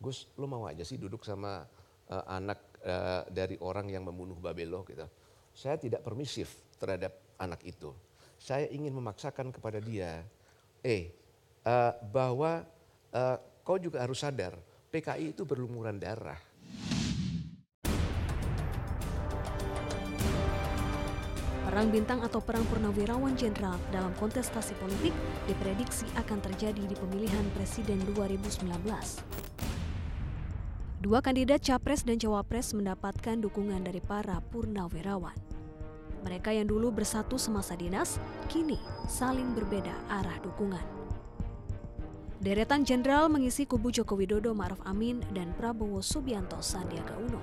Gus lu mau aja sih duduk sama uh, anak uh, dari orang yang membunuh Babelo gitu. Saya tidak permisif terhadap anak itu. Saya ingin memaksakan kepada dia, eh uh, bahwa uh, kau juga harus sadar PKI itu berlumuran darah. Perang bintang atau perang purnawirawan jenderal dalam kontestasi politik diprediksi akan terjadi di pemilihan presiden 2019. Dua kandidat capres dan cawapres mendapatkan dukungan dari para purnawirawan. Mereka yang dulu bersatu semasa dinas, kini saling berbeda arah dukungan. Deretan jenderal mengisi kubu Joko Widodo Maruf Amin dan Prabowo Subianto Sandiaga Uno.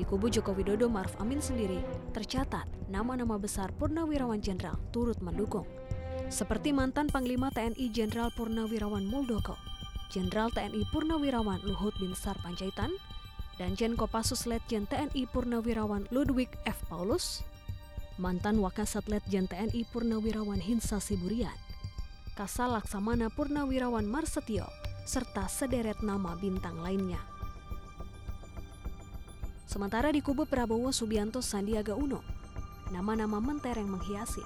Di kubu Joko Widodo Maruf Amin sendiri tercatat nama-nama besar purnawirawan jenderal turut mendukung. Seperti mantan Panglima TNI Jenderal Purnawirawan Muldoko Jenderal TNI Purnawirawan Luhut Binsar Panjaitan, dan Jenko Kopassus Letjen TNI Purnawirawan Ludwig F. Paulus, mantan Wakasat Letjen TNI Purnawirawan Hinsa Siburian, Kasal Laksamana Purnawirawan Marsetio, serta sederet nama bintang lainnya. Sementara di kubu Prabowo Subianto Sandiaga Uno, nama-nama mentereng menghiasi.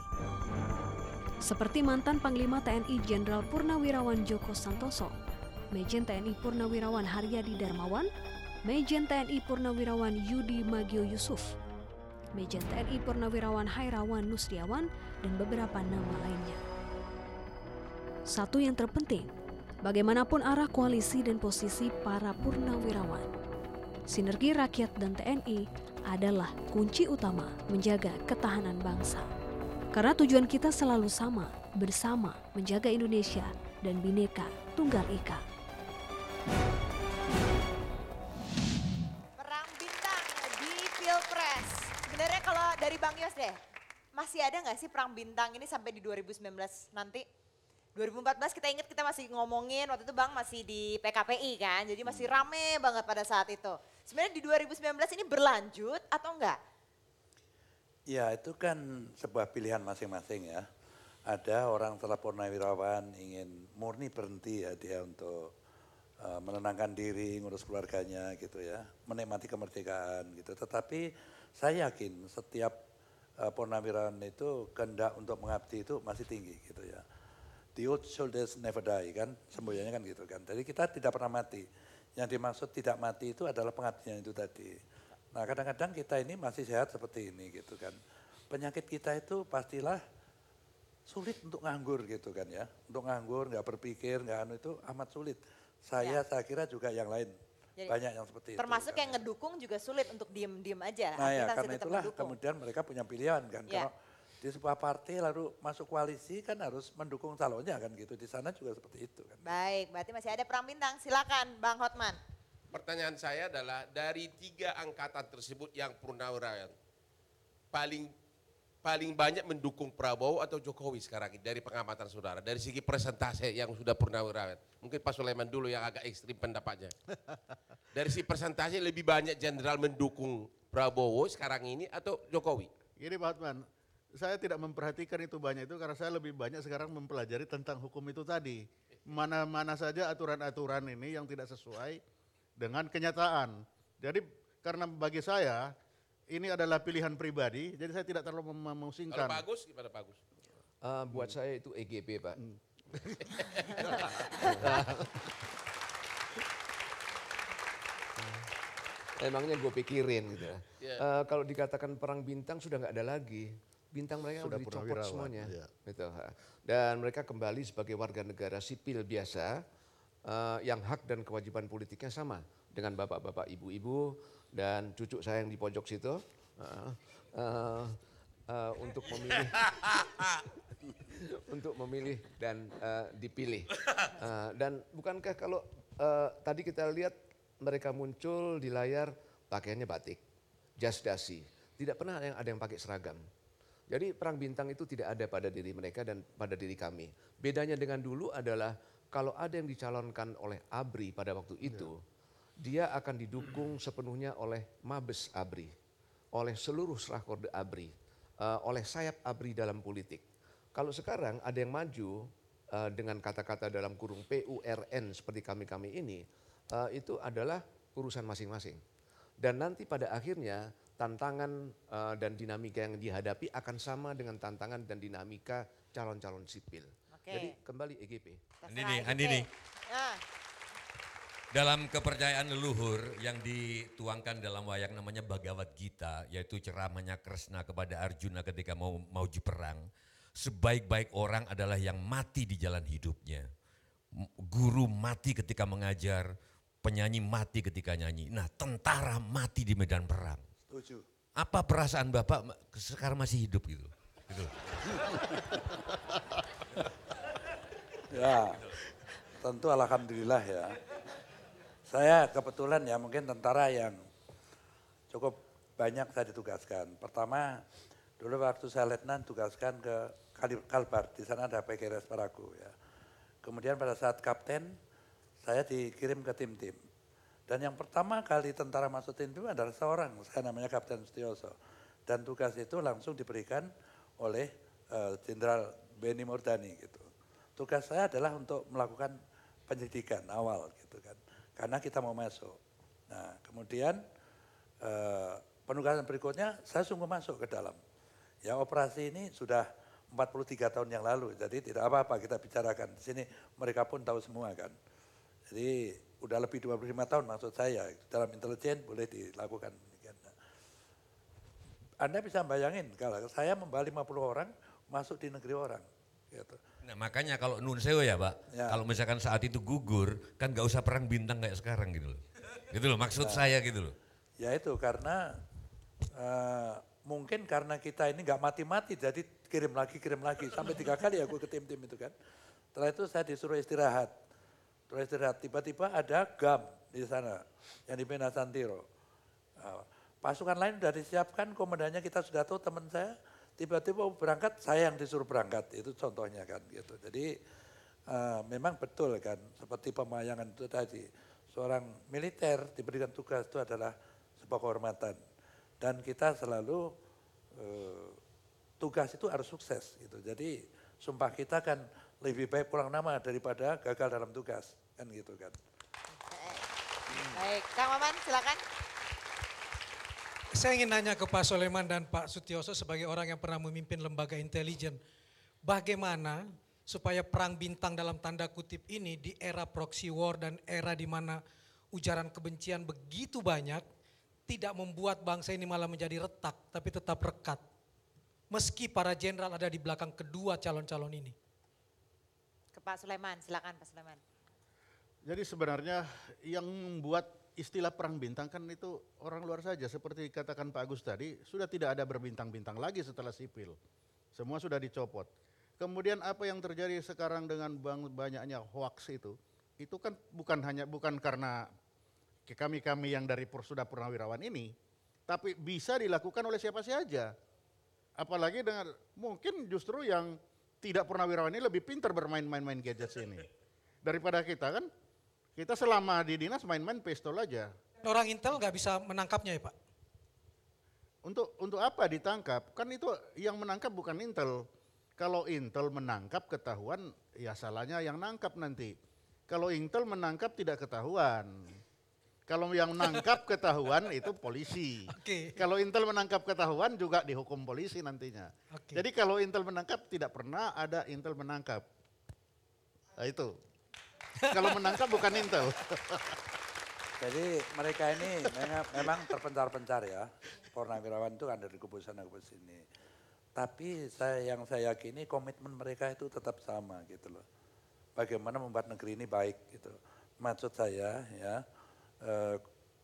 Seperti mantan Panglima TNI Jenderal Purnawirawan Joko Santoso, Mejen TNI Purnawirawan Haryadi Darmawan, Mejen TNI Purnawirawan Yudi Magio Yusuf, Mejen TNI Purnawirawan Hairawan Nusriawan, dan beberapa nama lainnya. Satu yang terpenting, bagaimanapun arah koalisi dan posisi para Purnawirawan, sinergi rakyat dan TNI adalah kunci utama menjaga ketahanan bangsa. Karena tujuan kita selalu sama, bersama menjaga Indonesia dan bineka Tunggal Ika. Perang bintang di Pilpres. Sebenarnya kalau dari Bang Yos deh, masih ada nggak sih perang bintang ini sampai di 2019 nanti? 2014 kita ingat kita masih ngomongin waktu itu Bang masih di PKPI kan, jadi masih hmm. rame banget pada saat itu. Sebenarnya di 2019 ini berlanjut atau enggak? Ya itu kan sebuah pilihan masing-masing ya. Ada orang telah purnawirawan ingin murni berhenti ya dia untuk Eh, menenangkan diri, ngurus keluarganya gitu ya, menikmati kemerdekaan gitu. Tetapi saya yakin setiap uh, purnawirawan itu kehendak untuk mengabdi itu masih tinggi gitu ya. The old soldiers never die kan, semboyannya kan gitu kan. Jadi kita tidak pernah mati. Yang dimaksud tidak mati itu adalah pengabdian itu tadi. Nah kadang-kadang kita ini masih sehat seperti ini gitu kan. Penyakit kita itu pastilah sulit untuk nganggur gitu kan ya. Untuk nganggur, nggak berpikir, nggak anu itu amat sulit saya ya. saya kira juga yang lain Jadi, banyak yang seperti termasuk itu. Termasuk yang ngedukung juga sulit untuk diem-diem aja. Nah ya karena itulah mendukung. kemudian mereka punya pilihan kan. Ya. Kalau di sebuah partai lalu masuk koalisi kan harus mendukung calonnya kan gitu. Di sana juga seperti itu kan. Baik, berarti masih ada perang bintang. Silakan Bang Hotman. Pertanyaan saya adalah dari tiga angkatan tersebut yang purnawirawan paling paling banyak mendukung Prabowo atau Jokowi sekarang ini dari pengamatan saudara dari segi persentase yang sudah pernah rawat mungkin Pak Sulaiman dulu yang agak ekstrim pendapatnya dari segi persentase lebih banyak jenderal mendukung Prabowo sekarang ini atau Jokowi gini Pak Hotman saya tidak memperhatikan itu banyak itu karena saya lebih banyak sekarang mempelajari tentang hukum itu tadi mana-mana saja aturan-aturan ini yang tidak sesuai dengan kenyataan jadi karena bagi saya ini adalah pilihan pribadi, jadi saya tidak terlalu memusingkan. Kalau Pak Agus, gimana Pak Uh, eh, buat hmm. saya itu EGP, Pak. Hmm. Emangnya gue pikirin gitu. Yeah. Ya. Iya. Uh, kalau dikatakan perang bintang sudah nggak ada lagi. Bintang mereka sudah dicopot semuanya. Yeah. Gitu. Dan mereka kembali sebagai warga negara sipil biasa uh, yang hak dan kewajiban politiknya sama dengan bapak-bapak, ibu-ibu dan cucu saya yang di pojok situ uh, uh, uh, untuk memilih untuk memilih dan uh, dipilih uh, dan bukankah kalau uh, tadi kita lihat mereka muncul di layar pakaiannya batik jas dasi tidak pernah yang ada yang pakai seragam jadi perang bintang itu tidak ada pada diri mereka dan pada diri kami bedanya dengan dulu adalah kalau ada yang dicalonkan oleh ABRI pada waktu itu dia akan didukung sepenuhnya oleh Mabes ABRI, oleh seluruh kode ABRI, uh, oleh sayap ABRI dalam politik. Kalau sekarang ada yang maju uh, dengan kata-kata dalam kurung PURN seperti kami-kami ini, uh, itu adalah urusan masing-masing. Dan nanti pada akhirnya tantangan uh, dan dinamika yang dihadapi akan sama dengan tantangan dan dinamika calon-calon sipil. Oke. Jadi kembali EGP. Andini, e Andini. Ah. Dalam kepercayaan leluhur yang dituangkan dalam wayang namanya Bhagavad Gita, yaitu ceramahnya Kresna kepada Arjuna ketika mau mauji perang, sebaik-baik orang adalah yang mati di jalan hidupnya. Guru mati ketika mengajar, penyanyi mati ketika nyanyi. Nah, tentara mati di medan perang. Apa perasaan Bapak sekarang masih hidup gitu? Gitu. ya. Tentu alhamdulillah ya. Saya kebetulan ya mungkin tentara yang cukup banyak saya ditugaskan. Pertama dulu waktu saya letnan tugaskan ke Kalbar, di sana ada PGRS Paragu ya. Kemudian pada saat kapten saya dikirim ke tim-tim. Dan yang pertama kali tentara masuk tim itu adalah seorang, saya namanya Kapten Setioso. Dan tugas itu langsung diberikan oleh eh, Jenderal uh, Benny Murdani gitu. Tugas saya adalah untuk melakukan penyelidikan awal gitu kan karena kita mau masuk. Nah, kemudian e, penugasan berikutnya saya sungguh masuk ke dalam. ya operasi ini sudah 43 tahun yang lalu, jadi tidak apa-apa kita bicarakan. Di sini mereka pun tahu semua kan. Jadi udah lebih 25 tahun maksud saya, dalam intelijen boleh dilakukan. Anda bisa bayangin kalau saya membawa 50 orang masuk di negeri orang. Gitu. Nah makanya kalau nun sewa ya Pak, ya. kalau misalkan saat itu gugur, kan gak usah perang bintang kayak sekarang gitu loh. Gitu loh maksud nah. saya gitu loh. Ya itu karena uh, mungkin karena kita ini gak mati-mati jadi kirim lagi, kirim lagi. Sampai tiga kali aku ke tim-tim itu kan. Setelah itu saya disuruh istirahat. Setelah istirahat, tiba-tiba ada gam di sana yang di Menasantiro. Santiro. Nah, pasukan lain sudah disiapkan, komandannya kita sudah tahu teman saya tiba-tiba berangkat saya yang disuruh berangkat itu contohnya kan gitu jadi uh, memang betul kan seperti pemayangan itu tadi seorang militer diberikan tugas itu adalah sebuah kehormatan dan kita selalu uh, tugas itu harus sukses gitu jadi sumpah kita kan lebih baik pulang nama daripada gagal dalam tugas kan gitu kan baik kang maman silakan saya ingin nanya ke Pak Soleman dan Pak Sutioso sebagai orang yang pernah memimpin lembaga intelijen. Bagaimana supaya perang bintang dalam tanda kutip ini di era proxy war dan era di mana ujaran kebencian begitu banyak tidak membuat bangsa ini malah menjadi retak tapi tetap rekat. Meski para jenderal ada di belakang kedua calon-calon ini. Ke Pak Sulaiman, silakan Pak Sulaiman. Jadi sebenarnya yang membuat istilah perang bintang kan itu orang luar saja. Seperti dikatakan Pak Agus tadi, sudah tidak ada berbintang-bintang lagi setelah sipil. Semua sudah dicopot. Kemudian apa yang terjadi sekarang dengan banyaknya hoax itu, itu kan bukan hanya bukan karena kami-kami yang dari sudah purnawirawan ini, tapi bisa dilakukan oleh siapa saja. Apalagi dengan mungkin justru yang tidak purnawirawan ini lebih pintar bermain-main-main gadget ini daripada kita kan kita selama di dinas main-main pistol aja. Orang intel nggak bisa menangkapnya ya Pak? Untuk untuk apa ditangkap? Kan itu yang menangkap bukan intel. Kalau intel menangkap ketahuan ya salahnya yang nangkap nanti. Kalau intel menangkap tidak ketahuan. Kalau yang menangkap ketahuan itu polisi. Okay. Kalau Intel menangkap ketahuan juga dihukum polisi nantinya. Okay. Jadi kalau Intel menangkap tidak pernah ada Intel menangkap. Nah, itu. Kalau menangkap bukan intel. Jadi mereka ini memang terpencar-pencar ya. Purnawirawan itu ada dari kubu sana kubu sini. Tapi saya yang saya yakini komitmen mereka itu tetap sama gitu loh. Bagaimana membuat negeri ini baik gitu. Maksud saya ya eh,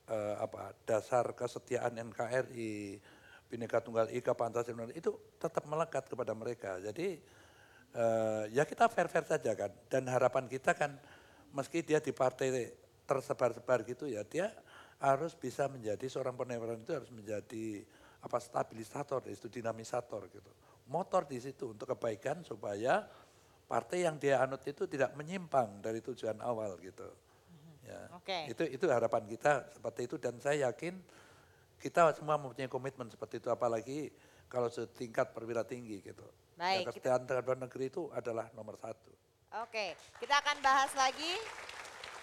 eh, apa dasar kesetiaan NKRI, Bhinneka Tunggal Ika, Pancasila itu tetap melekat kepada mereka. Jadi eh, ya kita fair-fair saja kan. Dan harapan kita kan meski dia di partai tersebar-sebar gitu ya, dia harus bisa menjadi seorang penewaran itu harus menjadi apa stabilisator ya, itu dinamisator gitu. Motor di situ untuk kebaikan supaya partai yang dia anut itu tidak menyimpang dari tujuan awal gitu. Mm-hmm. Ya. Okay. Itu itu harapan kita seperti itu dan saya yakin kita semua mempunyai komitmen seperti itu apalagi kalau setingkat perwira tinggi gitu. Baik, ya, kesejahteraan kita... negeri itu adalah nomor satu. Oke, kita akan bahas lagi.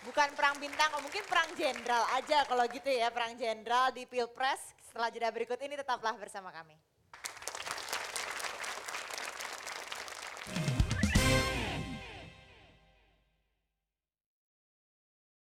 Bukan perang bintang, oh, mungkin perang jenderal aja kalau gitu ya, perang jenderal di Pilpres. Setelah jeda berikut ini tetaplah bersama kami.